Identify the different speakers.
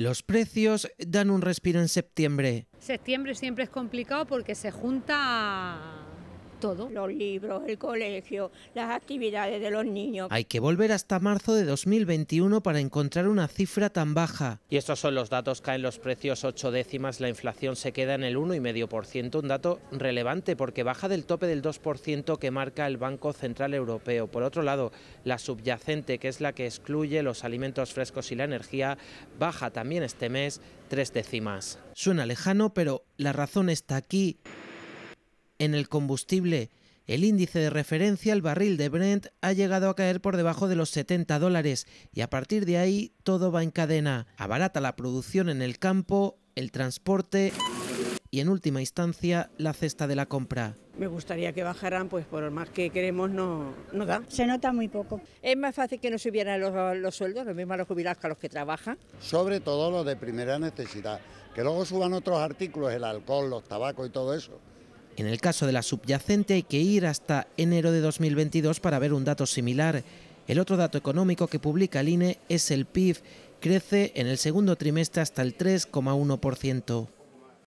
Speaker 1: Los precios dan un respiro en septiembre.
Speaker 2: Septiembre siempre es complicado porque se junta todo. Los libros, el colegio, las actividades de los niños.
Speaker 1: Hay que volver hasta marzo de 2021 para encontrar una cifra tan baja. Y estos son los datos, caen los precios ocho décimas, la inflación se queda en el 1,5%, un dato relevante porque baja del tope del 2% que marca el Banco Central Europeo. Por otro lado, la subyacente, que es la que excluye los alimentos frescos y la energía, baja también este mes tres décimas. Suena lejano, pero la razón está aquí. En el combustible, el índice de referencia, el barril de Brent, ha llegado a caer por debajo de los 70 dólares y a partir de ahí todo va en cadena. Abarata la producción en el campo, el transporte y en última instancia la cesta de la compra.
Speaker 3: Me gustaría que bajaran, pues por más que queremos no, no da. Se nota muy poco. Es más fácil que no subieran los, los sueldos, lo mismo a los jubilados que a los que trabajan.
Speaker 4: Sobre todo los de primera necesidad, que luego suban otros artículos, el alcohol, los tabacos y todo eso
Speaker 1: en el caso de la subyacente hay que ir hasta enero de 2022 para ver un dato similar. El otro dato económico que publica el INE es el PIB, crece en el segundo trimestre hasta el 3,1%.